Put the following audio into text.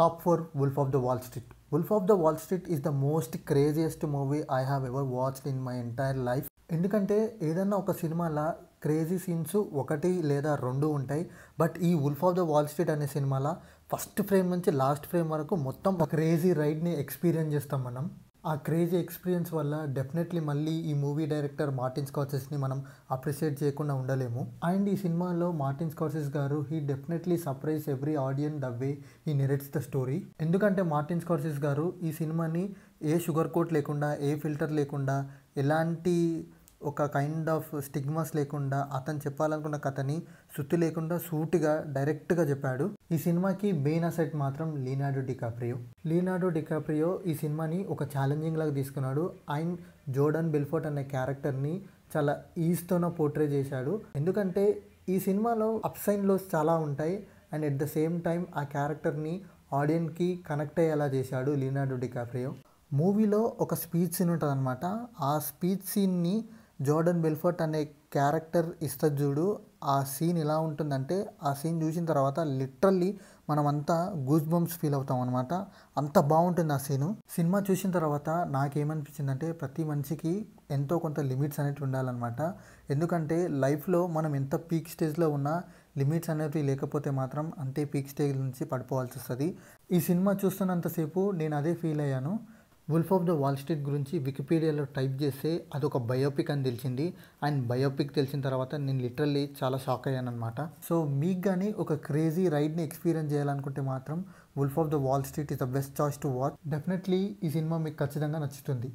top four wolf of the Wall Street wolf of the Wall Street is the most craziest movie I have ever watched in my entire life ఎందుకంటే ఏదన్నా ఒక సినిమాలో crazy scenes ఒకటి లేదా రెండు ఉంటాయి but ఈ wolf of the Wall Street అనే సినిమాలో ఫస్ట్ ఫ్రేమ్ నుంచి లాస్ట్ ఫ్రేమ్ వరకు మొత్తం క్రేజీ రైడ్ని ఎక్స్పీరియన్స్ చేస్తాం మనం ఆ క్రేజీ ఎక్స్పీరియన్స్ వల్ల డెఫినెట్లీ మళ్ళీ ఈ మూవీ డైరెక్టర్ మార్టిన్ స్కార్సెస్ని మనం అప్రిషియేట్ చేయకుండా ఉండలేము అండ్ ఈ సినిమాలో మార్టిన్ స్కార్సెస్ గారు he definitely surprise every audience the way he narrates the story ఎందుకంటే మార్టిన్ స్కార్సెస్ గారు ఈ సినిమాని ఏ షుగర్ కోట్ లేకుండా ఏ ఫిల్టర్ లేకుండా ఎలాంటి ఒక కైండ్ ఆఫ్ స్టిగ్మాస్ లేకుండా అతను చెప్పాలనుకున్న కథని సుత్తి లేకుండా సూటిగా డైరెక్ట్గా చెప్పాడు ఈ సినిమాకి మెయిన్ అసెట్ మాత్రం లీనాడో డికాప్రియో లీనాడో డికాప్రియో ఈ సినిమాని ఒక ఛాలెంజింగ్ లాగా తీసుకున్నాడు అండ్ జోర్డన్ బిల్ఫోర్ట్ అనే క్యారెక్టర్ని చాలా ఈజ్తోనో పోర్ట్రే చేశాడు ఎందుకంటే ఈ సినిమాలో అప్స్ లోస్ చాలా ఉంటాయి and at the same time ఆ క్యారెక్టర్ని ఆడియన్కి కనెక్ట్ అయ్యేలా చేశాడు లీనాడో డికాప్రియో మూవీలో ఒక స్పీచ్ సీన్ ఉంటుంది అనమాట ఆ స్పీచ్ సీన్ని జోర్డన్ బెల్ఫర్ట్ అనే క్యారెక్టర్ ఇస్తుంది చూడు ఆ సీన్ ఎలా ఉంటుందంటే ఆ సీన్ చూసిన తర్వాత లిటరల్లీ మనమంతా గూస్ బంప్స్ ఫీల్ అవుతాం అనమాట అంత బాగుంటుంది ఆ సీను సినిమా చూసిన తర్వాత నాకేమనిపించిందంటే ప్రతి మనిషికి ఎంతో కొంత లిమిట్స్ అనేవి ఉండాలన్నమాట ఎందుకంటే లైఫ్లో మనం ఎంత పీక్ స్టేజ్లో ఉన్నా లిమిట్స్ అనేవి లేకపోతే మాత్రం అంతే పీక్ స్టేజ్ నుంచి పడిపోవాల్సి వస్తుంది ఈ సినిమా చూస్తున్నంతసేపు నేను అదే ఫీల్ అయ్యాను wolf of the Wall Street గురించి వికీపీడియాలో టైప్ చేస్తే అదొక బయోపిక్ అని తెలిసింది అండ్ బయోపిక్ తెలిసిన తర్వాత నేను లిటరల్లీ చాలా షాక్ అయ్యాను అనమాట సో మీకు కానీ ఒక క్రేజీ రైడ్ని ఎక్స్పీరియన్స్ చేయాలనుకుంటే మాత్రం wolf of the Wall Street is the best choice to watch definitely ఈ సినిమా మీకు ఖచ్చితంగా నచ్చుతుంది